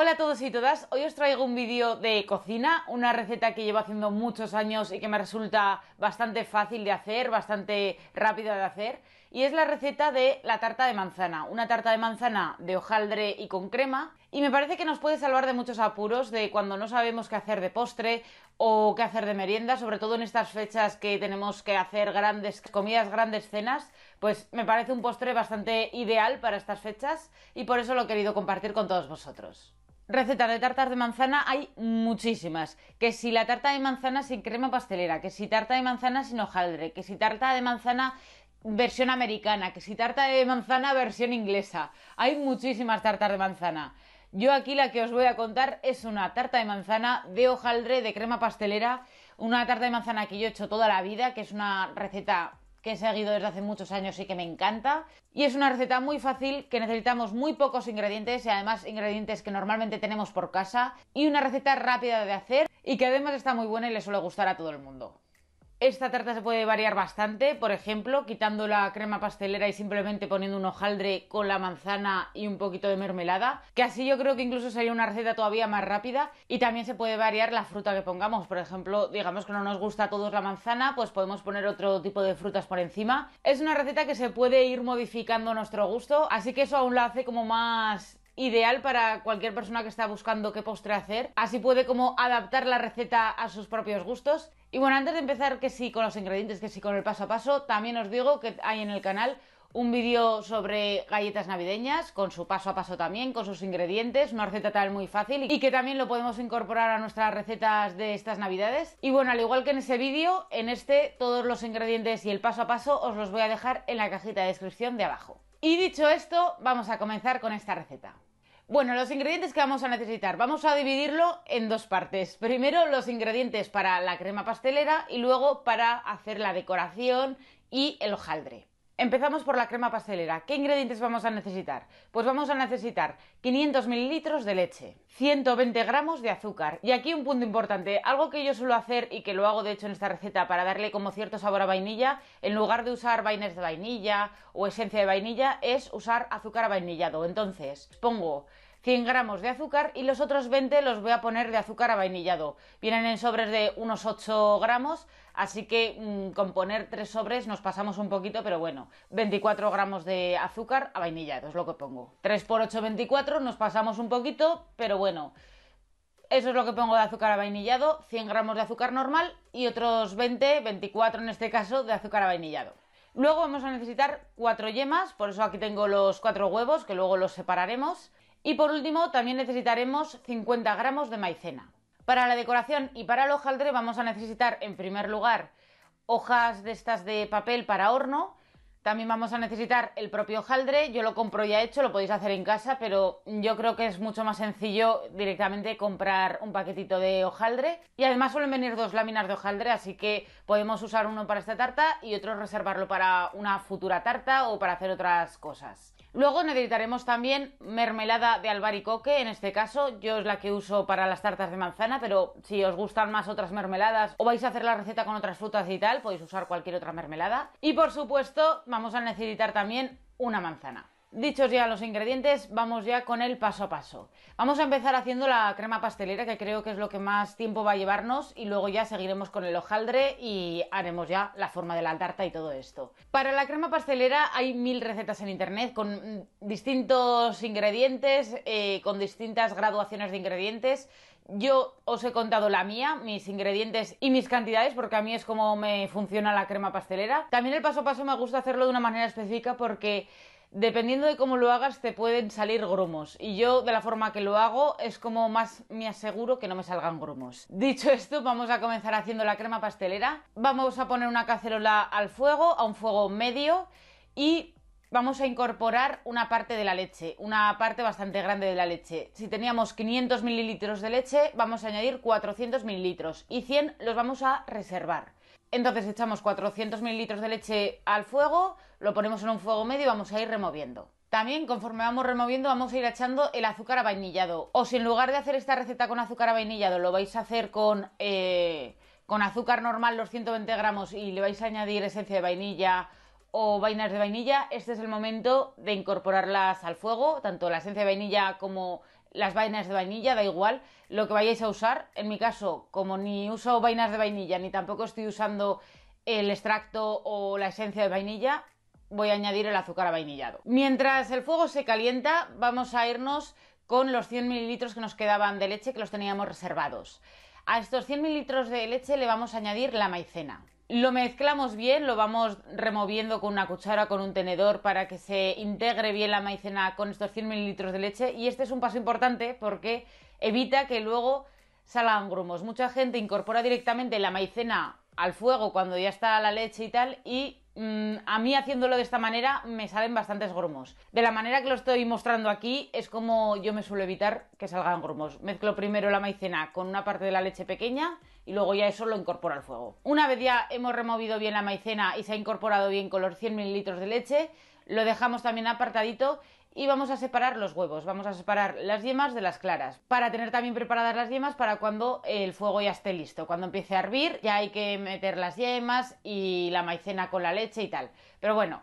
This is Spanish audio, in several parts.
Hola a todos y todas, hoy os traigo un vídeo de cocina, una receta que llevo haciendo muchos años y que me resulta bastante fácil de hacer, bastante rápida de hacer, y es la receta de la tarta de manzana, una tarta de manzana de hojaldre y con crema, y me parece que nos puede salvar de muchos apuros de cuando no sabemos qué hacer de postre o qué hacer de merienda, sobre todo en estas fechas que tenemos que hacer grandes comidas, grandes cenas, pues me parece un postre bastante ideal para estas fechas y por eso lo he querido compartir con todos vosotros. Recetas de tartas de manzana hay muchísimas. Que si la tarta de manzana sin crema pastelera, que si tarta de manzana sin hojaldre, que si tarta de manzana versión americana, que si tarta de manzana versión inglesa. Hay muchísimas tartas de manzana. Yo aquí la que os voy a contar es una tarta de manzana de hojaldre de crema pastelera, una tarta de manzana que yo he hecho toda la vida, que es una receta que he seguido desde hace muchos años y que me encanta. Y es una receta muy fácil que necesitamos muy pocos ingredientes y además ingredientes que normalmente tenemos por casa. Y una receta rápida de hacer y que además está muy buena y le suele gustar a todo el mundo. Esta tarta se puede variar bastante, por ejemplo, quitando la crema pastelera y simplemente poniendo un hojaldre con la manzana y un poquito de mermelada, que así yo creo que incluso sería una receta todavía más rápida y también se puede variar la fruta que pongamos, por ejemplo, digamos que no nos gusta a todos la manzana, pues podemos poner otro tipo de frutas por encima. Es una receta que se puede ir modificando a nuestro gusto, así que eso aún la hace como más ideal para cualquier persona que está buscando qué postre hacer. Así puede como adaptar la receta a sus propios gustos. Y bueno, antes de empezar que sí con los ingredientes, que sí con el paso a paso, también os digo que hay en el canal un vídeo sobre galletas navideñas, con su paso a paso también, con sus ingredientes, una receta tal muy fácil y que también lo podemos incorporar a nuestras recetas de estas navidades. Y bueno, al igual que en ese vídeo, en este todos los ingredientes y el paso a paso os los voy a dejar en la cajita de descripción de abajo. Y dicho esto, vamos a comenzar con esta receta. Bueno, los ingredientes que vamos a necesitar, vamos a dividirlo en dos partes. Primero los ingredientes para la crema pastelera y luego para hacer la decoración y el hojaldre. Empezamos por la crema pastelera. ¿Qué ingredientes vamos a necesitar? Pues vamos a necesitar 500 mililitros de leche, 120 gramos de azúcar. Y aquí un punto importante, algo que yo suelo hacer y que lo hago de hecho en esta receta para darle como cierto sabor a vainilla, en lugar de usar vainas de vainilla o esencia de vainilla, es usar azúcar vainillado. Entonces, pongo 100 gramos de azúcar y los otros 20 los voy a poner de azúcar vainillado. Vienen en sobres de unos 8 gramos, Así que mm, con poner tres sobres nos pasamos un poquito, pero bueno, 24 gramos de azúcar a vainillado es lo que pongo. 3 por 8, 24, nos pasamos un poquito, pero bueno. Eso es lo que pongo de azúcar avainillado, 100 gramos de azúcar normal y otros 20, 24 en este caso, de azúcar avainillado. Luego vamos a necesitar 4 yemas, por eso aquí tengo los cuatro huevos que luego los separaremos. Y por último también necesitaremos 50 gramos de maicena. Para la decoración y para el hojaldre vamos a necesitar en primer lugar hojas de estas de papel para horno, también vamos a necesitar el propio hojaldre, yo lo compro ya hecho, lo podéis hacer en casa, pero yo creo que es mucho más sencillo directamente comprar un paquetito de hojaldre. Y además suelen venir dos láminas de hojaldre, así que podemos usar uno para esta tarta y otro reservarlo para una futura tarta o para hacer otras cosas. Luego necesitaremos también mermelada de albaricoque, en este caso yo es la que uso para las tartas de manzana, pero si os gustan más otras mermeladas o vais a hacer la receta con otras frutas y tal, podéis usar cualquier otra mermelada. Y por supuesto, vamos a necesitar también una manzana. Dichos ya los ingredientes, vamos ya con el paso a paso. Vamos a empezar haciendo la crema pastelera, que creo que es lo que más tiempo va a llevarnos, y luego ya seguiremos con el hojaldre y haremos ya la forma de la tarta y todo esto. Para la crema pastelera hay mil recetas en internet con mm, distintos ingredientes, eh, con distintas graduaciones de ingredientes, yo os he contado la mía, mis ingredientes y mis cantidades, porque a mí es como me funciona la crema pastelera. También el paso a paso me gusta hacerlo de una manera específica porque dependiendo de cómo lo hagas te pueden salir grumos y yo de la forma que lo hago es como más me aseguro que no me salgan grumos. Dicho esto, vamos a comenzar haciendo la crema pastelera. Vamos a poner una cacerola al fuego, a un fuego medio y vamos a incorporar una parte de la leche, una parte bastante grande de la leche. Si teníamos 500 mililitros de leche, vamos a añadir 400 mililitros y 100 los vamos a reservar. Entonces echamos 400 mililitros de leche al fuego, lo ponemos en un fuego medio y vamos a ir removiendo. También conforme vamos removiendo vamos a ir echando el azúcar avainillado. O si en lugar de hacer esta receta con azúcar avainillado lo vais a hacer con, eh, con azúcar normal los 120 gramos y le vais a añadir esencia de vainilla o vainas de vainilla, este es el momento de incorporarlas al fuego, tanto la esencia de vainilla como las vainas de vainilla, da igual lo que vayáis a usar. En mi caso, como ni uso vainas de vainilla ni tampoco estoy usando el extracto o la esencia de vainilla, voy a añadir el azúcar vainillado. Mientras el fuego se calienta, vamos a irnos con los 100 mililitros que nos quedaban de leche que los teníamos reservados. A estos 100 mililitros de leche le vamos a añadir la maicena. Lo mezclamos bien, lo vamos removiendo con una cuchara, con un tenedor, para que se integre bien la maicena con estos 100 mililitros de leche. Y este es un paso importante porque evita que luego salgan grumos. Mucha gente incorpora directamente la maicena al fuego cuando ya está la leche y tal y Mm, a mí haciéndolo de esta manera me salen bastantes grumos. De la manera que lo estoy mostrando aquí es como yo me suelo evitar que salgan grumos. Mezclo primero la maicena con una parte de la leche pequeña y luego ya eso lo incorporo al fuego. Una vez ya hemos removido bien la maicena y se ha incorporado bien con los 100 ml de leche, lo dejamos también apartadito y vamos a separar los huevos, vamos a separar las yemas de las claras, para tener también preparadas las yemas para cuando el fuego ya esté listo, cuando empiece a hervir ya hay que meter las yemas y la maicena con la leche y tal. Pero bueno,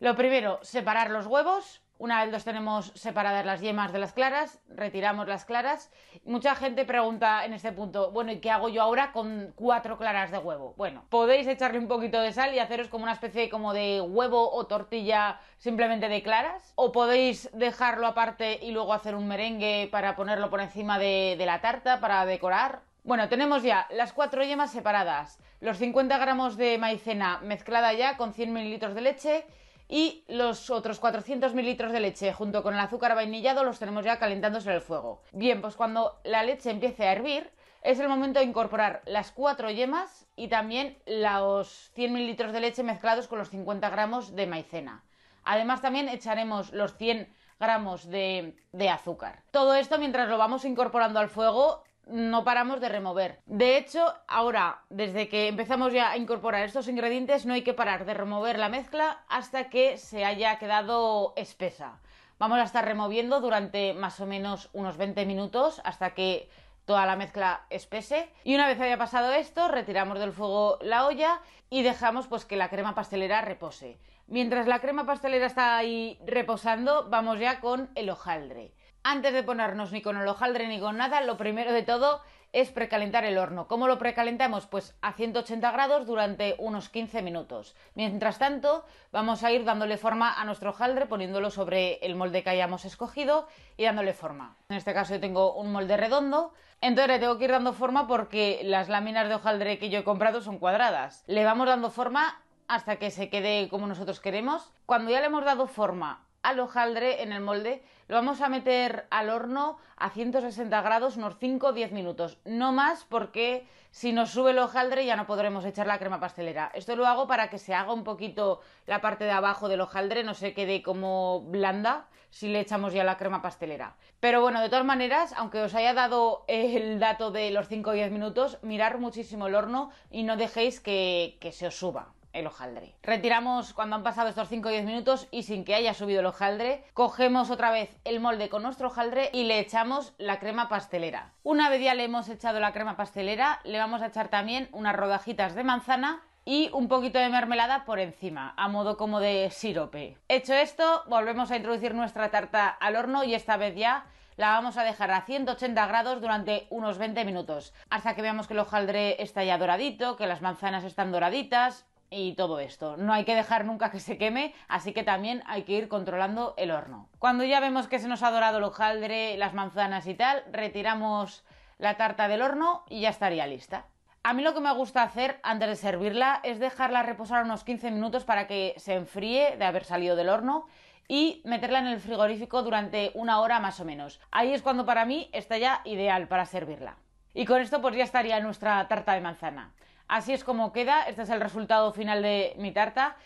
lo primero, separar los huevos una vez los tenemos separadas las yemas de las claras, retiramos las claras. Mucha gente pregunta en este punto, bueno, ¿y qué hago yo ahora con cuatro claras de huevo? Bueno, podéis echarle un poquito de sal y haceros como una especie como de huevo o tortilla simplemente de claras. O podéis dejarlo aparte y luego hacer un merengue para ponerlo por encima de, de la tarta, para decorar. Bueno, tenemos ya las cuatro yemas separadas, los 50 gramos de maicena mezclada ya con 100 mililitros de leche y los otros 400 mililitros de leche junto con el azúcar vainillado los tenemos ya calentándose en el fuego. Bien, pues cuando la leche empiece a hervir, es el momento de incorporar las 4 yemas y también los 100 mililitros de leche mezclados con los 50 gramos de maicena. Además también echaremos los 100 gramos de azúcar. Todo esto mientras lo vamos incorporando al fuego no paramos de remover. De hecho, ahora, desde que empezamos ya a incorporar estos ingredientes, no hay que parar de remover la mezcla hasta que se haya quedado espesa. Vamos a estar removiendo durante más o menos unos 20 minutos hasta que toda la mezcla espese. Y una vez haya pasado esto, retiramos del fuego la olla y dejamos pues que la crema pastelera repose. Mientras la crema pastelera está ahí reposando, vamos ya con el hojaldre. Antes de ponernos ni con el hojaldre ni con nada, lo primero de todo es precalentar el horno. ¿Cómo lo precalentamos? Pues a 180 grados durante unos 15 minutos. Mientras tanto, vamos a ir dándole forma a nuestro hojaldre, poniéndolo sobre el molde que hayamos escogido y dándole forma. En este caso yo tengo un molde redondo, entonces le tengo que ir dando forma porque las láminas de hojaldre que yo he comprado son cuadradas. Le vamos dando forma hasta que se quede como nosotros queremos. Cuando ya le hemos dado forma al hojaldre en el molde, lo vamos a meter al horno a 160 grados unos 5 o 10 minutos, no más porque si nos sube el hojaldre ya no podremos echar la crema pastelera. Esto lo hago para que se haga un poquito la parte de abajo del hojaldre, no se quede como blanda si le echamos ya la crema pastelera. Pero bueno, de todas maneras, aunque os haya dado el dato de los 5 o 10 minutos, mirar muchísimo el horno y no dejéis que se os suba el hojaldre. Retiramos cuando han pasado estos 5 o 10 minutos y sin que haya subido el hojaldre, cogemos otra vez el molde con nuestro hojaldre y le echamos la crema pastelera. Una vez ya le hemos echado la crema pastelera, le vamos a echar también unas rodajitas de manzana y un poquito de mermelada por encima, a modo como de sirope. Hecho esto, volvemos a introducir nuestra tarta al horno y esta vez ya la vamos a dejar a 180 grados durante unos 20 minutos, hasta que veamos que el hojaldre está ya doradito, que las manzanas están doraditas, y todo esto. No hay que dejar nunca que se queme, así que también hay que ir controlando el horno. Cuando ya vemos que se nos ha dorado el hojaldre, las manzanas y tal, retiramos la tarta del horno y ya estaría lista. A mí lo que me gusta hacer antes de servirla es dejarla reposar unos 15 minutos para que se enfríe de haber salido del horno y meterla en el frigorífico durante una hora más o menos. Ahí es cuando para mí está ya ideal para servirla. Y con esto pues ya estaría nuestra tarta de manzana. Así es como queda, este es el resultado final de mi tarta.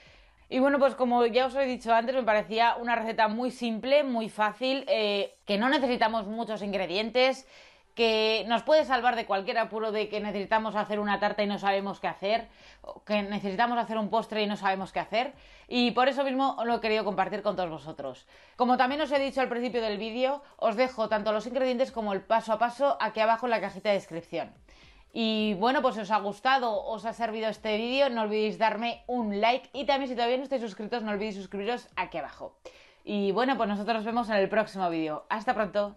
Y bueno, pues como ya os he dicho antes, me parecía una receta muy simple, muy fácil, eh, que no necesitamos muchos ingredientes, que nos puede salvar de cualquier apuro de que necesitamos hacer una tarta y no sabemos qué hacer, o que necesitamos hacer un postre y no sabemos qué hacer, y por eso mismo lo he querido compartir con todos vosotros. Como también os he dicho al principio del vídeo, os dejo tanto los ingredientes como el paso a paso aquí abajo en la cajita de descripción. Y bueno, pues si os ha gustado, os ha servido este vídeo, no olvidéis darme un like y también si todavía no estáis suscritos, no olvidéis suscribiros aquí abajo. Y bueno, pues nosotros nos vemos en el próximo vídeo. Hasta pronto.